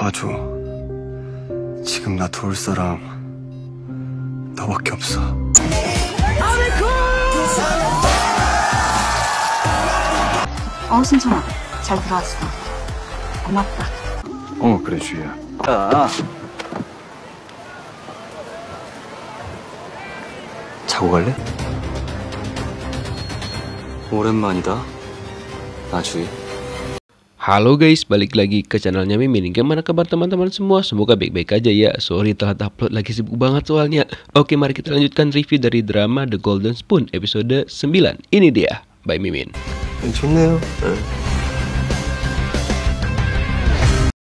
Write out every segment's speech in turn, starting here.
도와줘. 지금 나 도울 사람 너밖에 없어. 어, 신천아. 잘 들어왔어. 고맙다. 어, 그래, 주희야. 아. 자고 갈래? 오랜만이다. 나주희. Halo guys, balik lagi ke channelnya Mimin Gimana kabar teman-teman semua? Semoga baik-baik aja ya Sorry telah upload, lagi sibuk banget soalnya Oke, mari kita lanjutkan review dari drama The Golden Spoon episode 9 Ini dia, by Mimin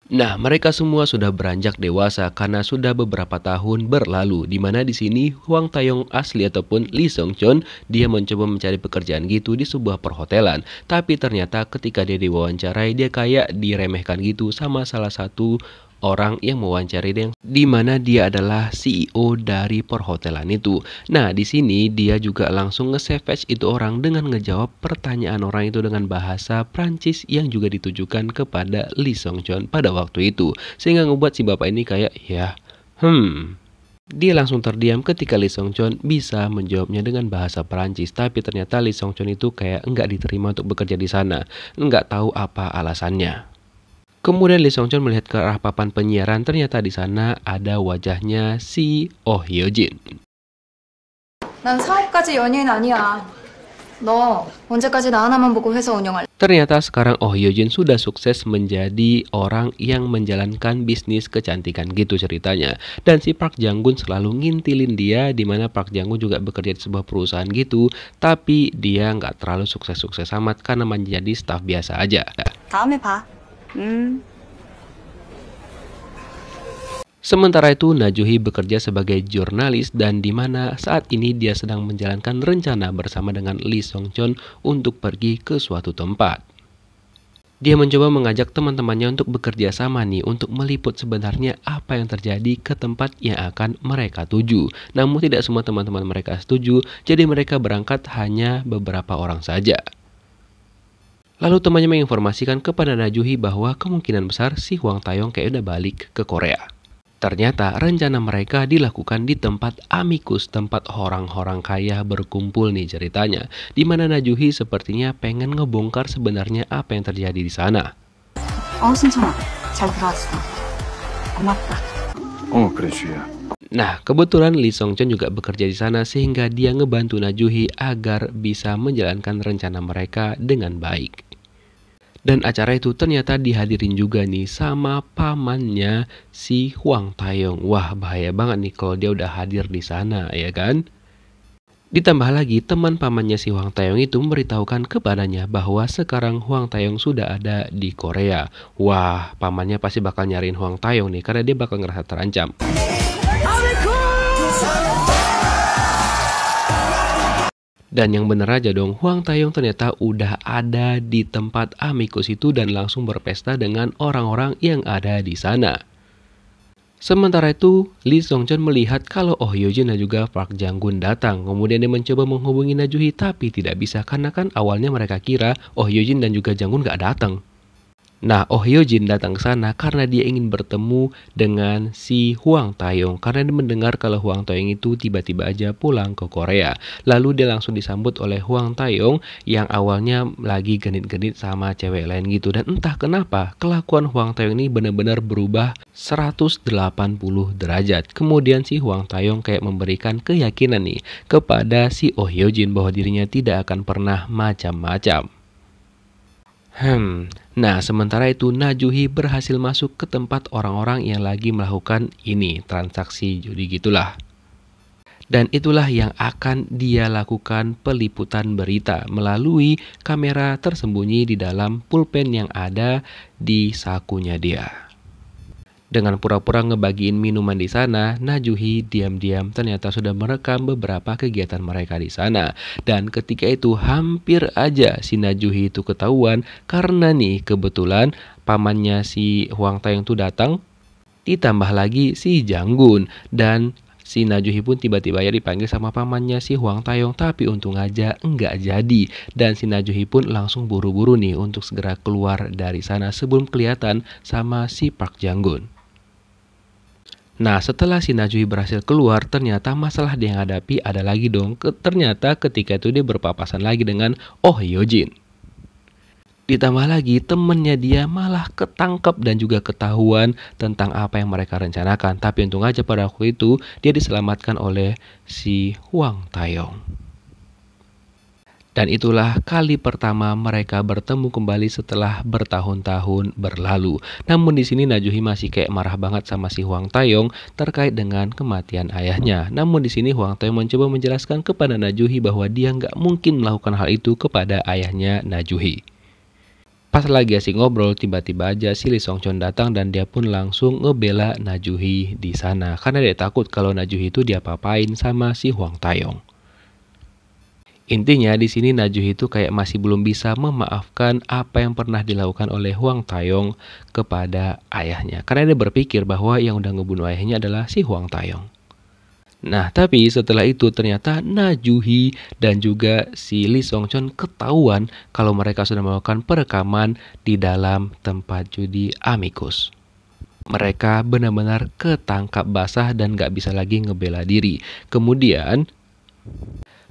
Nah, mereka semua sudah beranjak dewasa karena sudah beberapa tahun berlalu di mana di sini Huang Taeyong asli ataupun Lee Songchun Chun dia mencoba mencari pekerjaan gitu di sebuah perhotelan. Tapi ternyata ketika dia diwawancarai dia kayak diremehkan gitu sama salah satu orang yang mewawancarai dia di mana dia adalah CEO dari perhotelan itu. Nah, di sini dia juga langsung nge-savage itu orang dengan ngejawab pertanyaan orang itu dengan bahasa Prancis yang juga ditujukan kepada Lee Song John pada waktu itu. Sehingga ngebuat si bapak ini kayak ya, hmm, dia langsung terdiam ketika Lee Song Chon bisa menjawabnya dengan bahasa Perancis, tapi ternyata Lee Song Chon itu kayak enggak diterima untuk bekerja di sana, Enggak tahu apa alasannya. Kemudian Lee Song Chun melihat ke arah papan penyiaran, ternyata di sana ada wajahnya si Oh Hyo Jin. Ternyata sekarang Oh Hyo Jin sudah sukses menjadi orang yang menjalankan bisnis kecantikan gitu ceritanya. Dan si Park Jang Gun selalu ngintilin dia, di mana Park Jang Gun juga bekerja di sebuah perusahaan gitu, tapi dia nggak terlalu sukses-sukses amat karena menjadi staf biasa aja. 다음에 봐. Sementara itu, Najuhi bekerja sebagai jurnalis dan di mana saat ini dia sedang menjalankan rencana bersama dengan Lee Song Chun untuk pergi ke suatu tempat. Dia mencoba mengajak teman-temannya untuk bekerja sama nih untuk meliput sebenarnya apa yang terjadi ke tempat yang akan mereka tuju. Namun tidak semua teman-teman mereka setuju, jadi mereka berangkat hanya beberapa orang saja. Lalu temannya menginformasikan kepada Najuhi bahwa kemungkinan besar si Huang Tayong kayak udah balik ke Korea. Ternyata rencana mereka dilakukan di tempat amikus, tempat orang-orang kaya berkumpul nih ceritanya. Di mana Najuhi sepertinya pengen ngebongkar sebenarnya apa yang terjadi di sana. Oh, Oh, Nah, kebetulan Lee Song Chen juga bekerja di sana sehingga dia ngebantu Najuhi agar bisa menjalankan rencana mereka dengan baik. Dan acara itu ternyata dihadirin juga nih sama pamannya si Huang Taeyong. Wah bahaya banget nih kalau dia udah hadir di sana ya kan? Ditambah lagi teman pamannya si Huang Taeyong itu memberitahukan kepadanya bahwa sekarang Huang Taeyong sudah ada di Korea. Wah pamannya pasti bakal nyariin Huang Taeyong nih karena dia bakal ngerasa terancam. Dan yang bener aja dong, Huang Taeyong ternyata udah ada di tempat Amikus itu dan langsung berpesta dengan orang-orang yang ada di sana. Sementara itu, Lee Song Songchon melihat kalau Oh Jin dan juga Park Janggun datang. Kemudian dia mencoba menghubungi Najuhi tapi tidak bisa karena kan awalnya mereka kira Oh Jin dan juga Janggun gak datang. Nah, Oh Hyo datang ke sana karena dia ingin bertemu dengan si Huang Taeyong karena dia mendengar kalau Huang Taeyong itu tiba-tiba aja pulang ke Korea. Lalu dia langsung disambut oleh Huang Taeyong yang awalnya lagi genit-genit sama cewek lain gitu dan entah kenapa kelakuan Huang Taeyong ini benar-benar berubah 180 derajat. Kemudian si Huang Taeyong kayak memberikan keyakinan nih kepada si Oh Hyo bahwa dirinya tidak akan pernah macam-macam. Hmm, nah sementara itu Najuhi berhasil masuk ke tempat orang-orang yang lagi melakukan ini, transaksi judi gitulah. Dan itulah yang akan dia lakukan peliputan berita melalui kamera tersembunyi di dalam pulpen yang ada di sakunya dia. Dengan pura-pura ngebagiin minuman di sana, Najuhi diam-diam ternyata sudah merekam beberapa kegiatan mereka di sana. Dan ketika itu hampir aja si Najuhi itu ketahuan karena nih kebetulan pamannya si Huang Taeng itu datang ditambah lagi si Janggun dan Si Najuhi pun tiba-tiba ya dipanggil sama pamannya si Huang Tayong tapi untung aja enggak jadi dan si Najuhi pun langsung buru-buru nih untuk segera keluar dari sana sebelum kelihatan sama si Park Janggun. Nah, setelah si Najwi berhasil keluar, ternyata masalah dia yang hadapi ada lagi dong. ternyata ketika itu dia berpapasan lagi dengan Oh Yojin. Ditambah lagi temennya dia malah ketangkep dan juga ketahuan tentang apa yang mereka rencanakan. Tapi untung aja pada waktu itu dia diselamatkan oleh si Huang Taeyong. Dan itulah kali pertama mereka bertemu kembali setelah bertahun-tahun berlalu. Namun di sini Najuhi masih kayak marah banget sama si Huang Tayong terkait dengan kematian ayahnya. Namun di sini Huang Tayong mencoba menjelaskan kepada Najuhi bahwa dia nggak mungkin melakukan hal itu kepada ayahnya Najuhi. Pas lagi asik ngobrol, tiba-tiba aja si Lee Song datang dan dia pun langsung ngebela Najuhi di sana karena dia takut kalau Najuhi itu diapa-apain sama si Huang Tayong. Intinya di sini Najuh itu kayak masih belum bisa memaafkan apa yang pernah dilakukan oleh Huang Tayong kepada ayahnya. Karena dia berpikir bahwa yang udah ngebunuh ayahnya adalah si Huang Tayong. Nah, tapi setelah itu ternyata Najuhi dan juga si Li Song ketahuan kalau mereka sudah melakukan perekaman di dalam tempat judi Amicus mereka benar-benar ketangkap basah dan gak bisa lagi ngebela diri. Kemudian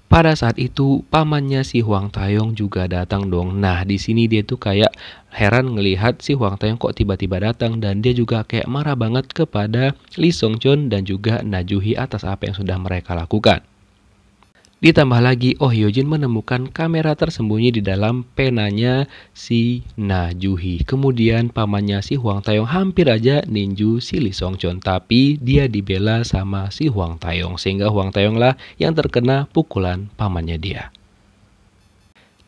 pada saat itu pamannya si Huang Tayong juga datang dong. Nah di sini dia tuh kayak heran ngelihat si Huang Tayong kok tiba-tiba datang dan dia juga kayak marah banget kepada Li Song Chun dan juga Najuhi atas apa yang sudah mereka lakukan. Ditambah lagi, Oh Hyojin menemukan kamera tersembunyi di dalam penanya si Najuhi. Kemudian pamannya si Huang Taeyong hampir aja ninju si Li Song tapi dia dibela sama si Huang Taeyong sehingga Huang Taeyong lah yang terkena pukulan pamannya dia.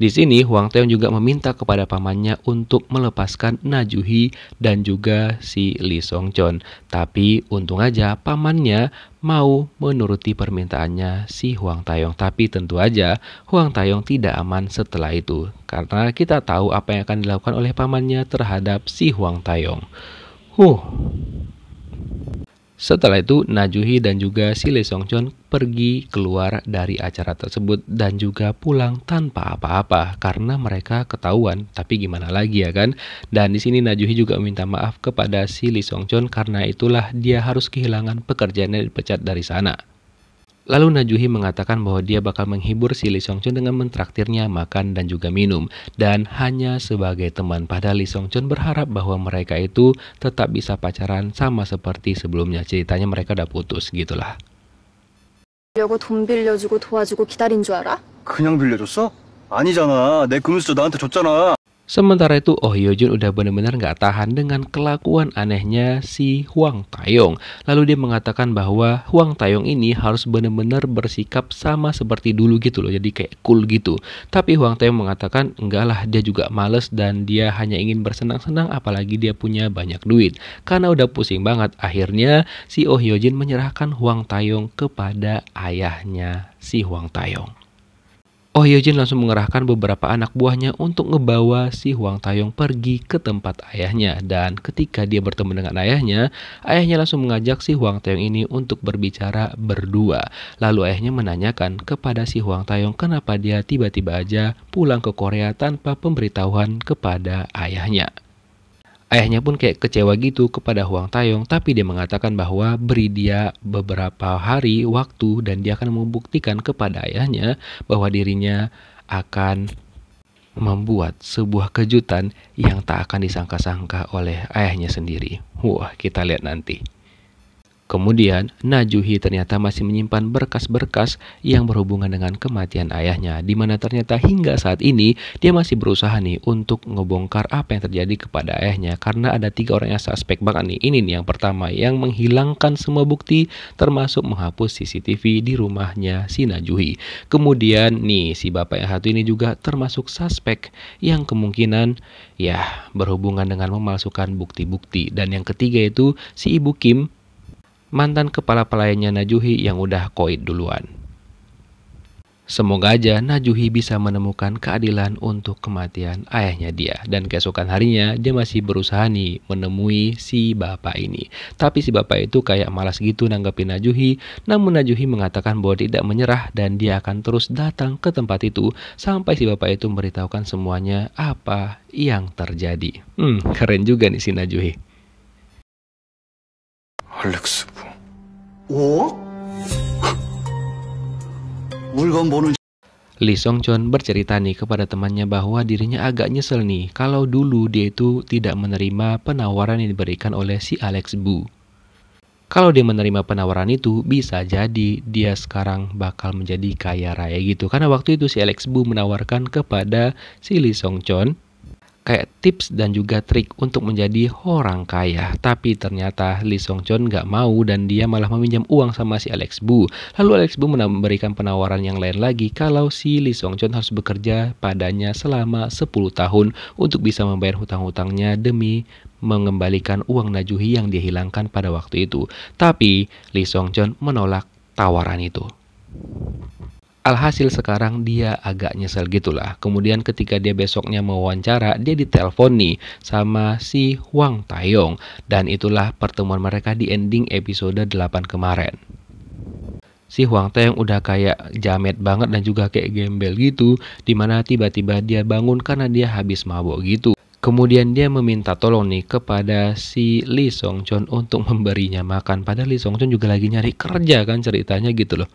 Di sini Huang Taeyong juga meminta kepada pamannya untuk melepaskan Najuhi dan juga si Li Songchon. Tapi untung aja pamannya mau menuruti permintaannya si Huang Taeyong. Tapi tentu aja Huang Taeyong tidak aman setelah itu karena kita tahu apa yang akan dilakukan oleh pamannya terhadap si Huang Taeyong. Huh. Setelah itu, Najuhi dan juga si Lee Song Chun pergi keluar dari acara tersebut dan juga pulang tanpa apa-apa karena mereka ketahuan. Tapi gimana lagi ya kan? Dan di sini Najuhi juga minta maaf kepada si Lee Song Chun karena itulah dia harus kehilangan pekerjaannya dipecat dari sana. Lalu Najuhi mengatakan bahwa dia bakal menghibur si Lee Song Chun dengan mentraktirnya makan dan juga minum dan hanya sebagai teman. pada Lee Song Chun berharap bahwa mereka itu tetap bisa pacaran sama seperti sebelumnya. Ceritanya mereka udah putus gitulah. lah. 그냥 빌려줬어? 아니잖아. 내 금수저 나한테 줬잖아. Sementara itu, Oh Hyo udah benar-benar nggak tahan dengan kelakuan anehnya si Huang Tayong. Lalu dia mengatakan bahwa Huang Tayong ini harus benar-benar bersikap sama seperti dulu gitu loh, jadi kayak cool gitu. Tapi Huang Tayong mengatakan enggak lah, dia juga males dan dia hanya ingin bersenang-senang apalagi dia punya banyak duit. Karena udah pusing banget, akhirnya si Oh Hyo menyerahkan Huang Tayong kepada ayahnya si Huang Tayong. Oh Hyojin iya, langsung mengerahkan beberapa anak buahnya untuk ngebawa si Huang Tayong pergi ke tempat ayahnya. Dan ketika dia bertemu dengan ayahnya, ayahnya langsung mengajak si Huang Tayong ini untuk berbicara berdua. Lalu ayahnya menanyakan kepada si Huang Tayong kenapa dia tiba-tiba aja pulang ke Korea tanpa pemberitahuan kepada ayahnya. Ayahnya pun kayak kecewa gitu kepada Huang Tayong, tapi dia mengatakan bahwa beri dia beberapa hari waktu dan dia akan membuktikan kepada ayahnya bahwa dirinya akan membuat sebuah kejutan yang tak akan disangka-sangka oleh ayahnya sendiri. Wah, kita lihat nanti. Kemudian, Najuhi ternyata masih menyimpan berkas-berkas yang berhubungan dengan kematian ayahnya, di mana ternyata hingga saat ini dia masih berusaha nih untuk ngebongkar apa yang terjadi kepada ayahnya karena ada tiga orang yang suspek banget nih. Ini nih yang pertama yang menghilangkan semua bukti termasuk menghapus CCTV di rumahnya si Najuhi. Kemudian nih si bapak yang satu ini juga termasuk suspek yang kemungkinan ya berhubungan dengan memalsukan bukti-bukti dan yang ketiga itu si ibu Kim mantan kepala pelayannya Najuhi yang udah koit duluan. Semoga aja Najuhi bisa menemukan keadilan untuk kematian ayahnya dia. Dan keesokan harinya dia masih berusaha nih menemui si bapak ini. Tapi si bapak itu kayak malas gitu nanggapi Najuhi. Namun Najuhi mengatakan bahwa tidak menyerah dan dia akan terus datang ke tempat itu. Sampai si bapak itu memberitahukan semuanya apa yang terjadi. Hmm keren juga nih si Najuhi. Alex 오? 물건 보는 Lee Song Chon bercerita nih kepada temannya bahwa dirinya agak nyesel nih kalau dulu dia itu tidak menerima penawaran yang diberikan oleh si Alex Bu. Kalau dia menerima penawaran itu, bisa jadi dia sekarang bakal menjadi kaya raya gitu. Karena waktu itu si Alex Bu menawarkan kepada si Lee Song Chon kayak tips dan juga trik untuk menjadi orang kaya. Tapi ternyata Lee Song Chon gak mau dan dia malah meminjam uang sama si Alex Bu. Lalu Alex Bu memberikan penawaran yang lain lagi kalau si Lee Song Chon harus bekerja padanya selama 10 tahun untuk bisa membayar hutang-hutangnya demi mengembalikan uang Najuhi yang dihilangkan pada waktu itu. Tapi Lee Song Chon menolak tawaran itu. Alhasil sekarang dia agak nyesel gitulah. Kemudian ketika dia besoknya mewawancara, dia ditelepon nih sama si Huang Tayong. Dan itulah pertemuan mereka di ending episode 8 kemarin si Huang Taeyong udah kayak jamet banget dan juga kayak gembel gitu dimana tiba-tiba dia bangun karena dia habis mabok gitu Kemudian dia meminta tolong nih kepada si Lee Song Chun untuk memberinya makan. Padahal Lee Song Chun juga lagi nyari kerja kan ceritanya gitu loh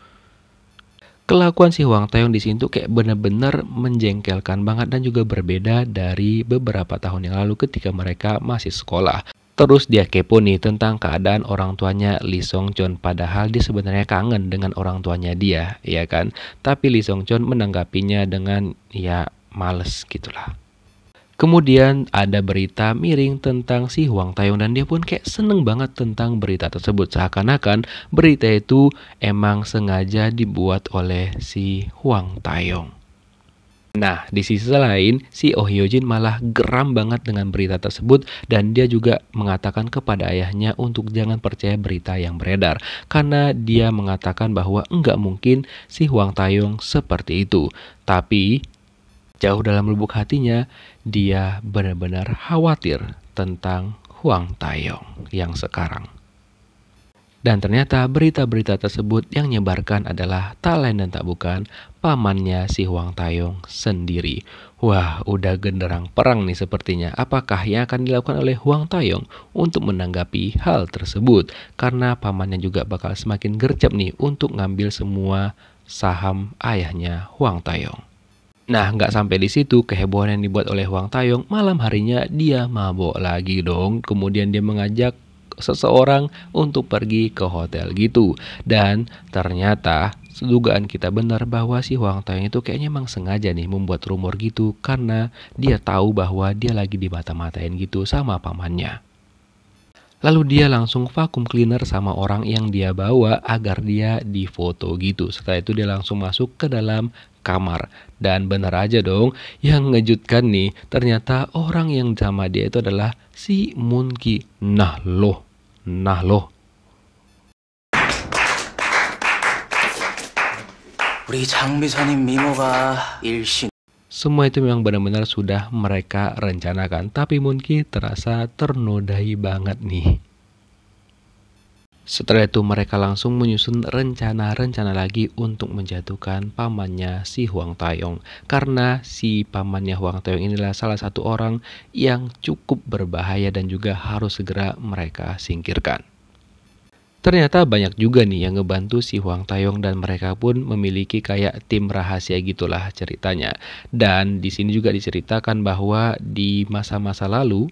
kelakuan si Huang Taeyong di sini tuh kayak bener-bener menjengkelkan banget dan juga berbeda dari beberapa tahun yang lalu ketika mereka masih sekolah. Terus dia kepo nih tentang keadaan orang tuanya Lee Song Chun padahal dia sebenarnya kangen dengan orang tuanya dia, ya kan? Tapi Lee Song Chun menanggapinya dengan ya males gitulah. Kemudian ada berita miring tentang si Huang Taeyong dan dia pun kayak seneng banget tentang berita tersebut. Seakan-akan berita itu emang sengaja dibuat oleh si Huang Taeyong. Nah, di sisi lain, si Oh Hyo malah geram banget dengan berita tersebut dan dia juga mengatakan kepada ayahnya untuk jangan percaya berita yang beredar karena dia mengatakan bahwa enggak mungkin si Huang Taeyong seperti itu. Tapi Jauh dalam lubuk hatinya, dia benar-benar khawatir tentang Huang Tayong yang sekarang. Dan ternyata berita-berita tersebut yang nyebarkan adalah tak lain dan tak bukan pamannya si Huang Tayong sendiri. Wah, udah genderang perang nih sepertinya. Apakah yang akan dilakukan oleh Huang Tayong untuk menanggapi hal tersebut? Karena pamannya juga bakal semakin gercep nih untuk ngambil semua saham ayahnya Huang Tayong. Nah, nggak sampai di situ, kehebohan yang dibuat oleh Huang Tayong malam harinya dia mabok lagi dong. Kemudian dia mengajak seseorang untuk pergi ke hotel gitu. Dan ternyata dugaan kita benar bahwa si Huang Tayong itu kayaknya emang sengaja nih membuat rumor gitu karena dia tahu bahwa dia lagi dimata-matain gitu sama pamannya. Lalu dia langsung vakum cleaner sama orang yang dia bawa agar dia difoto gitu. Setelah itu dia langsung masuk ke dalam kamar. Dan benar aja dong, yang ngejutkan nih, ternyata orang yang sama dia itu adalah si munki Nah loh, nah loh. semua itu memang benar-benar sudah mereka rencanakan, tapi mungkin terasa ternodai banget nih. Setelah itu mereka langsung menyusun rencana-rencana lagi untuk menjatuhkan pamannya si Huang Tayong. Karena si pamannya Huang Tayong inilah salah satu orang yang cukup berbahaya dan juga harus segera mereka singkirkan. Ternyata banyak juga nih yang ngebantu si Huang Tayong dan mereka pun memiliki kayak tim rahasia gitulah ceritanya. Dan di sini juga diceritakan bahwa di masa-masa lalu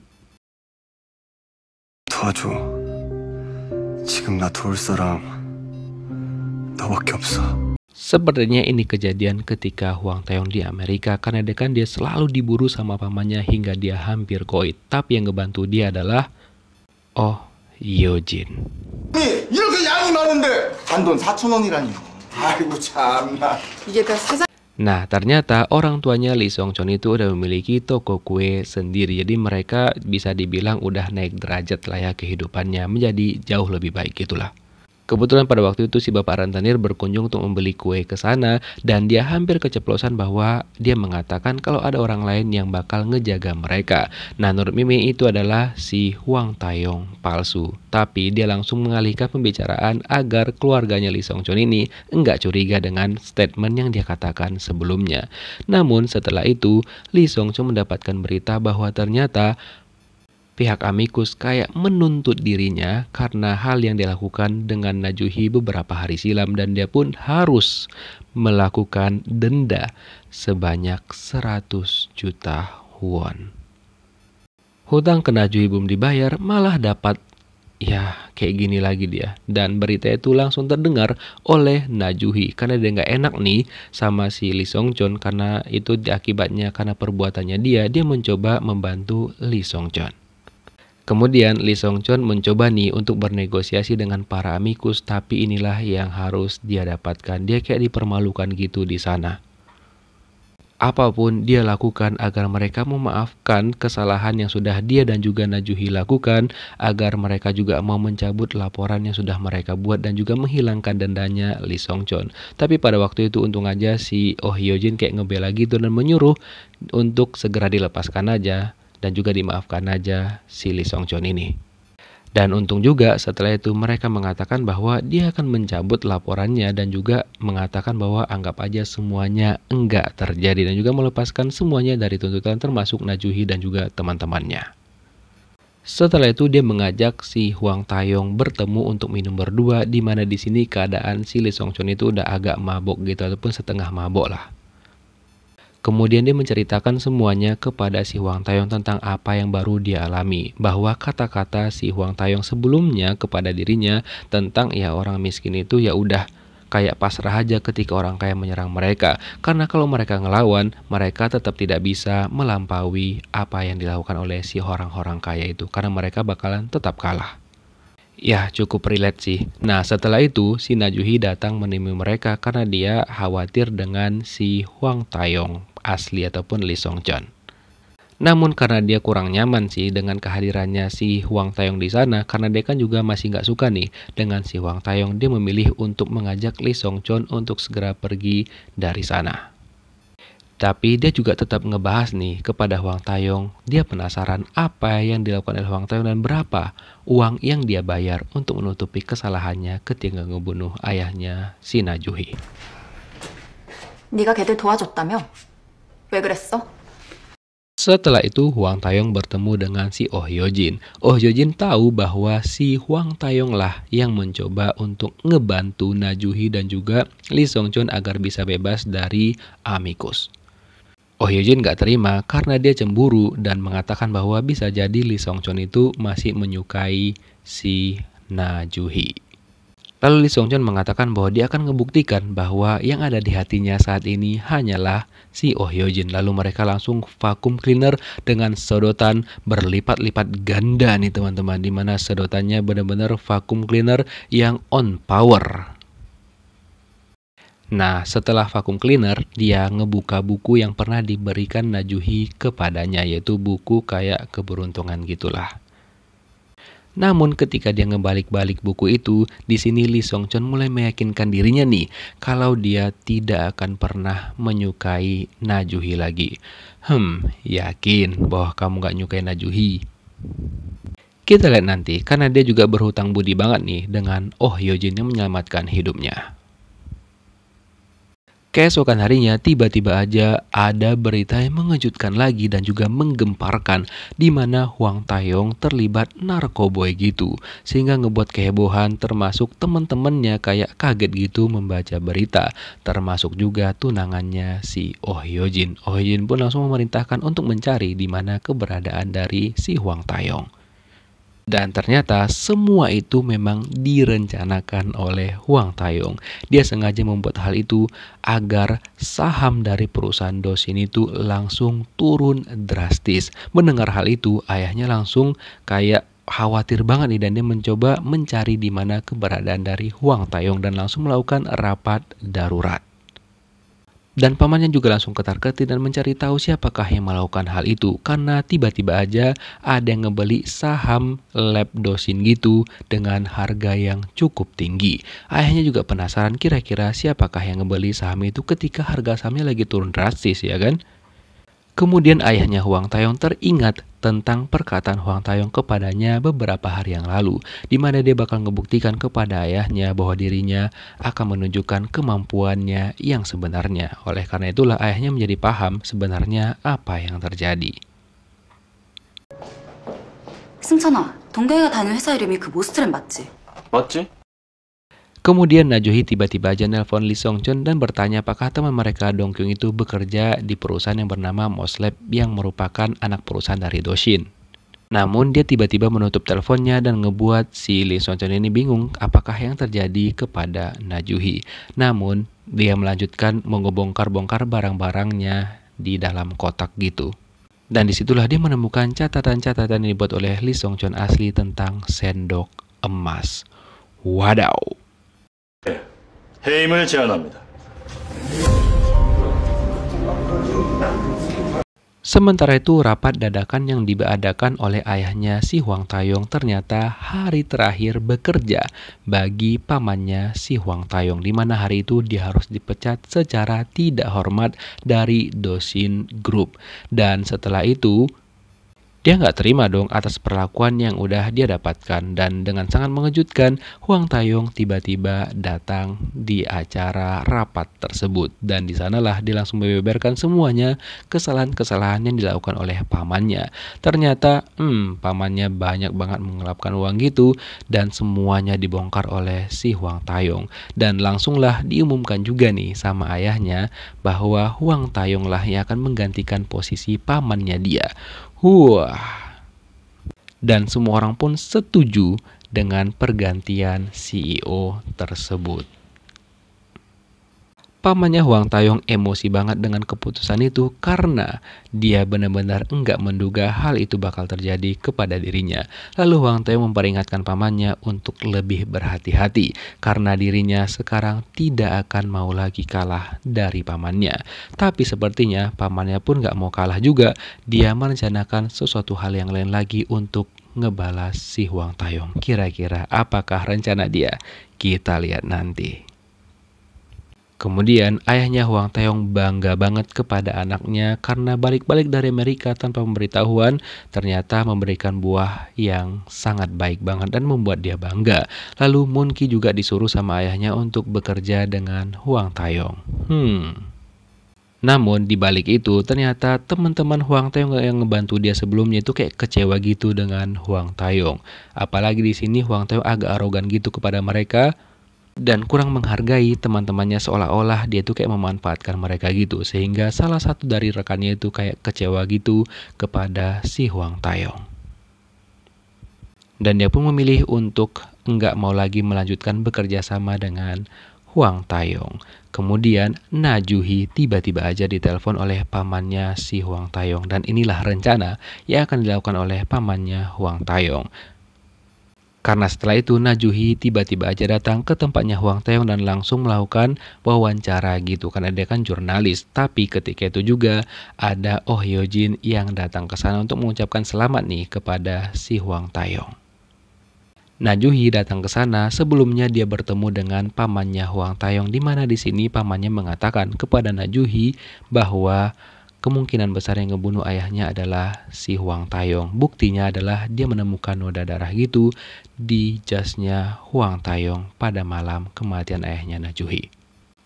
Tujuh. 지금 나 도울 사람 너밖에 없어. Sepertinya ini kejadian ketika Huang Taeyong di Amerika karena dekan dia selalu diburu sama pamannya hingga dia hampir koit. Tapi yang ngebantu dia adalah Oh Yojin. Ini, Ini 많은데 단돈 원이라니. 아이고 참나. 이게 다 세상 Nah, ternyata orang tuanya Lee Song itu udah memiliki toko kue sendiri. Jadi mereka bisa dibilang udah naik derajat lah ya kehidupannya menjadi jauh lebih baik gitulah. Kebetulan pada waktu itu si bapak rentenir berkunjung untuk membeli kue ke sana dan dia hampir keceplosan bahwa dia mengatakan kalau ada orang lain yang bakal ngejaga mereka. Nah, menurut Mimi itu adalah si Huang Taeyong palsu. Tapi dia langsung mengalihkan pembicaraan agar keluarganya Lee Song Chun ini enggak curiga dengan statement yang dia katakan sebelumnya. Namun setelah itu, Lee Song Chun mendapatkan berita bahwa ternyata pihak Amikus kayak menuntut dirinya karena hal yang dilakukan dengan Najuhi beberapa hari silam dan dia pun harus melakukan denda sebanyak 100 juta won. Hutang ke Najuhi belum dibayar malah dapat ya kayak gini lagi dia dan berita itu langsung terdengar oleh Najuhi karena dia nggak enak nih sama si Li Song karena itu akibatnya karena perbuatannya dia dia mencoba membantu Li Song Kemudian Lee Song Chun mencoba nih untuk bernegosiasi dengan para amikus tapi inilah yang harus dia dapatkan. Dia kayak dipermalukan gitu di sana. Apapun dia lakukan agar mereka memaafkan kesalahan yang sudah dia dan juga Najuhi lakukan agar mereka juga mau mencabut laporan yang sudah mereka buat dan juga menghilangkan dendanya Lee Song Chun. Tapi pada waktu itu untung aja si Oh Hyo Jin kayak ngebela gitu dan menyuruh untuk segera dilepaskan aja dan juga dimaafkan aja si Lee Song Chon ini. Dan untung juga setelah itu mereka mengatakan bahwa dia akan mencabut laporannya dan juga mengatakan bahwa anggap aja semuanya enggak terjadi dan juga melepaskan semuanya dari tuntutan termasuk Najuhi dan juga teman-temannya. Setelah itu dia mengajak si Huang Tayong bertemu untuk minum berdua di mana di sini keadaan si Lee Song Chun itu udah agak mabok gitu ataupun setengah mabok lah. Kemudian dia menceritakan semuanya kepada si Huang Tayong tentang apa yang baru dia alami, bahwa kata-kata si Huang Tayong sebelumnya kepada dirinya tentang ya orang miskin itu ya udah kayak pasrah aja ketika orang kaya menyerang mereka. Karena kalau mereka ngelawan, mereka tetap tidak bisa melampaui apa yang dilakukan oleh si orang-orang kaya itu. Karena mereka bakalan tetap kalah. Ya cukup relate sih. Nah setelah itu si Najuhi datang menemui mereka karena dia khawatir dengan si Huang Tayong asli ataupun Lee Song Chan. Namun karena dia kurang nyaman sih dengan kehadirannya si Huang Tayong di sana karena dia kan juga masih nggak suka nih dengan si Huang Tayong dia memilih untuk mengajak Lee Song Chon untuk segera pergi dari sana. Tapi dia juga tetap ngebahas nih kepada Huang Tayong, dia penasaran apa yang dilakukan oleh Huang Tayong dan berapa uang yang dia bayar untuk menutupi kesalahannya ketika ngebunuh ayahnya si Najuhi. 네가 걔들 도와줬다며? Setelah itu, Huang Tayong bertemu dengan si Oh Yojin. Oh Yojin tahu bahwa si Huang Tayong lah yang mencoba untuk ngebantu Najuhi dan juga Lee Song Chun agar bisa bebas dari Amicus. Oh Yojin gak terima karena dia cemburu dan mengatakan bahwa bisa jadi Lee Song Chun itu masih menyukai si Najuhi. Lalu Lee Song Chun mengatakan bahwa dia akan membuktikan bahwa yang ada di hatinya saat ini hanyalah si Oh Hyo Jin. Lalu mereka langsung vakum cleaner dengan sedotan berlipat-lipat ganda nih teman-teman. Dimana sedotannya benar-benar vakum cleaner yang on power. Nah, setelah vakum cleaner, dia ngebuka buku yang pernah diberikan Najuhi kepadanya, yaitu buku kayak keberuntungan gitulah. Namun ketika dia ngebalik-balik buku itu, di sini Lee Song Chun mulai meyakinkan dirinya nih kalau dia tidak akan pernah menyukai Najuhi lagi. Hmm, yakin bahwa kamu gak nyukai Najuhi? Kita lihat nanti, karena dia juga berhutang budi banget nih dengan Oh Hyojin yang menyelamatkan hidupnya. Keesokan harinya, tiba-tiba aja ada berita yang mengejutkan lagi dan juga menggemparkan di mana Huang Taeyong terlibat narkoboy gitu. Sehingga ngebuat kehebohan termasuk teman-temannya kayak kaget gitu membaca berita. Termasuk juga tunangannya si Oh Hyojin. Oh Hyojin pun langsung memerintahkan untuk mencari di mana keberadaan dari si Huang Taeyong. Dan ternyata semua itu memang direncanakan oleh Huang Tayong. Dia sengaja membuat hal itu agar saham dari perusahaan Dosin itu langsung turun drastis. Mendengar hal itu, ayahnya langsung kayak khawatir banget nih dan dia mencoba mencari di mana keberadaan dari Huang Tayong dan langsung melakukan rapat darurat. Dan pamannya juga langsung ketar-ketir dan mencari tahu siapakah yang melakukan hal itu karena tiba-tiba aja ada yang ngebeli saham Lab dosin gitu dengan harga yang cukup tinggi. Ayahnya juga penasaran kira-kira siapakah yang ngebeli saham itu ketika harga sahamnya lagi turun drastis ya kan? Kemudian ayahnya Huang Taeyong teringat tentang perkataan Huang Taeyong kepadanya beberapa hari yang lalu, di mana dia bakal membuktikan kepada ayahnya bahwa dirinya akan menunjukkan kemampuannya yang sebenarnya. Oleh karena itulah ayahnya menjadi paham sebenarnya apa yang terjadi. 승찬아, 동경이가 다니는 회사 이름이 그 모스트랩 맞지? 맞지? Kemudian Najohi tiba-tiba aja nelpon Lee Song Chun dan bertanya apakah teman mereka Dong Kyung itu bekerja di perusahaan yang bernama Moslab yang merupakan anak perusahaan dari Doshin. Namun dia tiba-tiba menutup teleponnya dan ngebuat si Lee Song Chun ini bingung apakah yang terjadi kepada Najuhi. Namun dia melanjutkan mengebongkar-bongkar barang-barangnya di dalam kotak gitu. Dan disitulah dia menemukan catatan-catatan yang dibuat oleh Lee Song Chun asli tentang sendok emas. Wadaw! 네, 해임을 제안합니다. Sementara itu, rapat dadakan yang diadakan oleh ayahnya si Huang Tayong ternyata hari terakhir bekerja bagi pamannya si Huang Tayong, di mana hari itu dia harus dipecat secara tidak hormat dari Dosin Group. Dan setelah itu, dia nggak terima dong atas perlakuan yang udah dia dapatkan dan dengan sangat mengejutkan Huang Tayong tiba-tiba datang di acara rapat tersebut dan di sanalah dia langsung membeberkan semuanya kesalahan-kesalahan yang dilakukan oleh pamannya. Ternyata hmm pamannya banyak banget mengelapkan uang gitu dan semuanya dibongkar oleh si Huang Tayong dan langsunglah diumumkan juga nih sama ayahnya bahwa Huang Tayong lah yang akan menggantikan posisi pamannya dia. Wah, berubah. Dan semua orang pun setuju dengan pergantian CEO tersebut. Pamannya Huang Tayong emosi banget dengan keputusan itu karena dia benar-benar enggak menduga hal itu bakal terjadi kepada dirinya. Lalu Huang Tayong memperingatkan pamannya untuk lebih berhati-hati karena dirinya sekarang tidak akan mau lagi kalah dari pamannya. Tapi sepertinya pamannya pun enggak mau kalah juga. Dia merencanakan sesuatu hal yang lain lagi untuk ngebalas si Huang Tayong. Kira-kira apakah rencana dia? Kita lihat nanti. Kemudian ayahnya Huang Taeyong bangga banget kepada anaknya karena balik-balik dari Amerika tanpa pemberitahuan ternyata memberikan buah yang sangat baik banget dan membuat dia bangga. Lalu Ki juga disuruh sama ayahnya untuk bekerja dengan Huang Taeyong. Hmm. Namun di balik itu ternyata teman-teman Huang Taeyong yang ngebantu dia sebelumnya itu kayak kecewa gitu dengan Huang Taeyong. Apalagi di sini Huang Taeyong agak arogan gitu kepada mereka dan kurang menghargai teman-temannya seolah-olah dia tuh kayak memanfaatkan mereka gitu sehingga salah satu dari rekannya itu kayak kecewa gitu kepada si Huang Tayong. Dan dia pun memilih untuk enggak mau lagi melanjutkan bekerja sama dengan Huang Tayong. Kemudian Najuhi tiba-tiba aja ditelepon oleh pamannya si Huang Tayong dan inilah rencana yang akan dilakukan oleh pamannya Huang Tayong. Karena setelah itu Najuhi tiba-tiba aja datang ke tempatnya Huang Taeyong dan langsung melakukan wawancara gitu karena dia kan jurnalis. Tapi ketika itu juga ada Oh Jin yang datang ke sana untuk mengucapkan selamat nih kepada si Huang Taeyong. Najuhi datang ke sana sebelumnya dia bertemu dengan pamannya Huang Taeyong di mana di sini pamannya mengatakan kepada Najuhi bahwa kemungkinan besar yang ngebunuh ayahnya adalah si Huang Tayong. Buktinya adalah dia menemukan noda darah gitu di jasnya Huang Tayong pada malam kematian ayahnya Najuhi.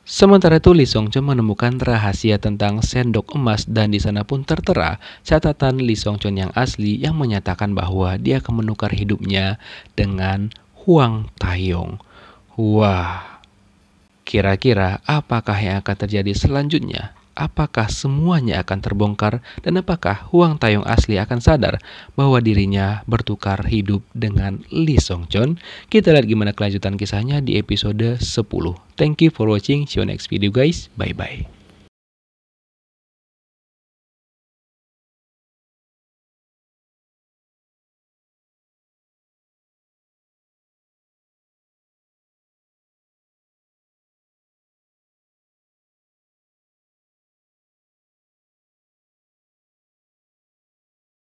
Sementara itu, Li Song menemukan rahasia tentang sendok emas dan di sana pun tertera catatan Li Song yang asli yang menyatakan bahwa dia akan menukar hidupnya dengan Huang Tayong. Wah, kira-kira apakah yang akan terjadi selanjutnya? apakah semuanya akan terbongkar dan apakah Huang Tayong asli akan sadar bahwa dirinya bertukar hidup dengan Lee Song Chon? Kita lihat gimana kelanjutan kisahnya di episode 10. Thank you for watching. See you next video guys. Bye-bye.